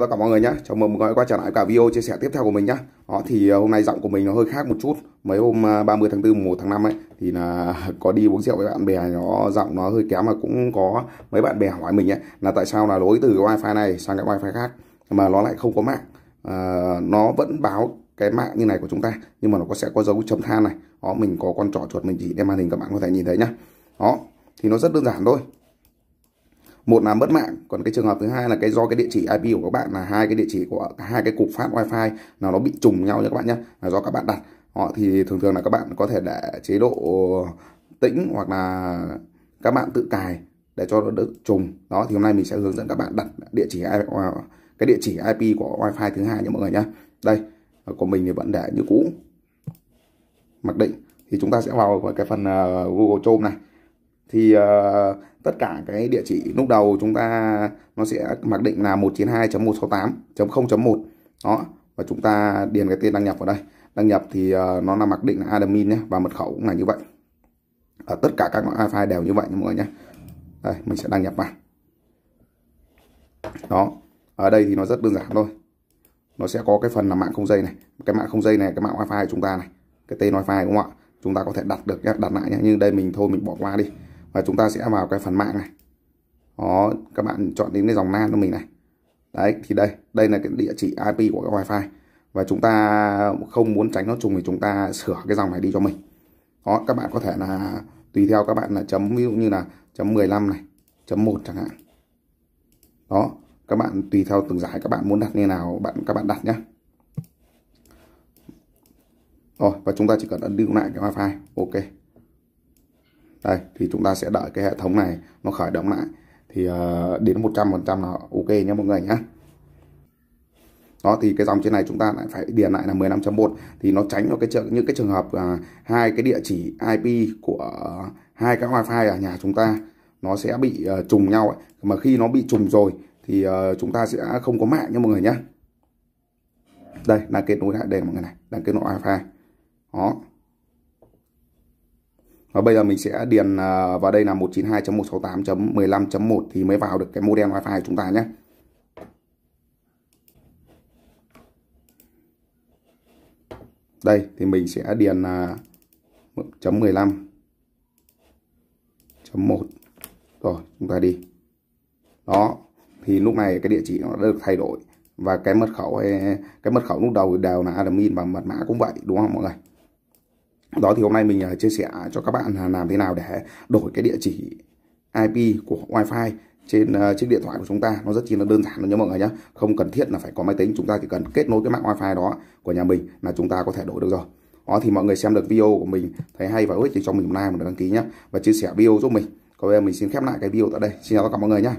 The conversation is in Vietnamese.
Tất vâng, cả mọi người nhé, chào mừng mọi người quay trở lại cả video chia sẻ tiếp theo của mình nhé Đó thì à, hôm nay giọng của mình nó hơi khác một chút Mấy hôm 30 à, tháng 4, 1 tháng 5 ấy Thì là có đi uống rượu với bạn bè nó giọng nó hơi kém mà cũng có mấy bạn bè hỏi mình ấy Là tại sao là lối từ cái wifi này sang cái wifi khác Mà nó lại không có mạng à, Nó vẫn báo cái mạng như này của chúng ta Nhưng mà nó có sẽ có dấu chấm than này Đó mình có con trỏ chuột mình chỉ đem màn hình các bạn có thể nhìn thấy nhá Đó thì nó rất đơn giản thôi một là mất mạng còn cái trường hợp thứ hai là cái do cái địa chỉ IP của các bạn là hai cái địa chỉ của hai cái cục phát wifi là nó bị trùng nhau nha các bạn nhé là do các bạn đặt họ thì thường thường là các bạn có thể để chế độ tĩnh hoặc là các bạn tự cài để cho nó đỡ trùng đó thì hôm nay mình sẽ hướng dẫn các bạn đặt địa chỉ à, cái địa chỉ IP của wifi thứ hai nha mọi người nhé đây của mình thì vẫn để như cũ mặc định thì chúng ta sẽ vào cái phần à, Google Chrome này thì uh, tất cả cái địa chỉ lúc đầu chúng ta nó sẽ mặc định là 192.168.0.1 đó và chúng ta điền cái tên đăng nhập vào đây đăng nhập thì uh, nó là mặc định là admin nhé và mật khẩu cũng là như vậy ở tất cả các loại file đều như vậy mọi người nhé đây mình sẽ đăng nhập vào đó ở đây thì nó rất đơn giản thôi nó sẽ có cái phần là mạng không dây này cái mạng không dây này cái mạng wifi của chúng ta này cái tên wifi đúng không ạ chúng ta có thể đặt được nhé đặt lại nhé nhưng đây mình thôi mình bỏ qua đi và chúng ta sẽ vào cái phần mạng này đó các bạn chọn đến cái dòng LAN của mình này đấy thì đây đây là cái địa chỉ IP của cái wifi và chúng ta không muốn tránh nó trùng thì chúng ta sửa cái dòng này đi cho mình đó các bạn có thể là tùy theo các bạn là chấm ví dụ như là chấm 15 này chấm một chẳng hạn đó các bạn tùy theo từng giải các bạn muốn đặt như nào bạn các bạn đặt nhé rồi và chúng ta chỉ cần ấn lưu lại cái wifi ok đây thì chúng ta sẽ đợi cái hệ thống này nó khởi động lại thì uh, đến 100% là ok nhé mọi người nhé đó thì cái dòng trên này chúng ta lại phải điền lại là 15.1 thì nó tránh được cái trường, những cái trường hợp à, hai cái địa chỉ IP của hai cái wifi ở nhà chúng ta nó sẽ bị uh, trùng nhau ấy. mà khi nó bị trùng rồi thì uh, chúng ta sẽ không có mạng nhé mọi người nhé đây là kết nối lại đây mọi người này đang kết nối wifi đó và bây giờ mình sẽ điền à, vào đây là 192.168.15.1 thì mới vào được cái modem wifi của chúng ta nhé đây thì mình sẽ điền à, chấm 15 chấm 1 rồi chúng ta đi đó thì lúc này cái địa chỉ nó đã được thay đổi và cái mật khẩu cái mật khẩu lúc đầu đều là admin và mật mã cũng vậy đúng không mọi người đó thì hôm nay mình à, chia sẻ cho các bạn làm thế nào để đổi cái địa chỉ IP của wifi trên à, chiếc điện thoại của chúng ta nó rất chi là đơn giản luôn nhé mọi người nhé không cần thiết là phải có máy tính chúng ta chỉ cần kết nối cái mạng wifi đó của nhà mình là chúng ta có thể đổi được rồi đó thì mọi người xem được video của mình thấy hay và hữu ích thì cho mình like một like đăng ký nhé và chia sẻ video giúp mình còn bây giờ mình xin khép lại cái video tại đây xin chào tất cả mọi người nhé